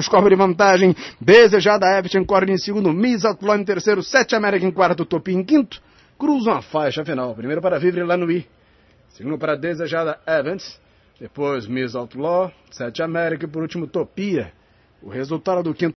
Descobre de vantagem, desejada Everton corre em segundo, Misatlon em terceiro, Sete América em quarto, Topi em quinto, cruzam a faixa final. Primeiro para Vivre Lanui, segundo para desejada Evans, depois Miss Outlaw, Sete América e por último Topia. O resultado do quinto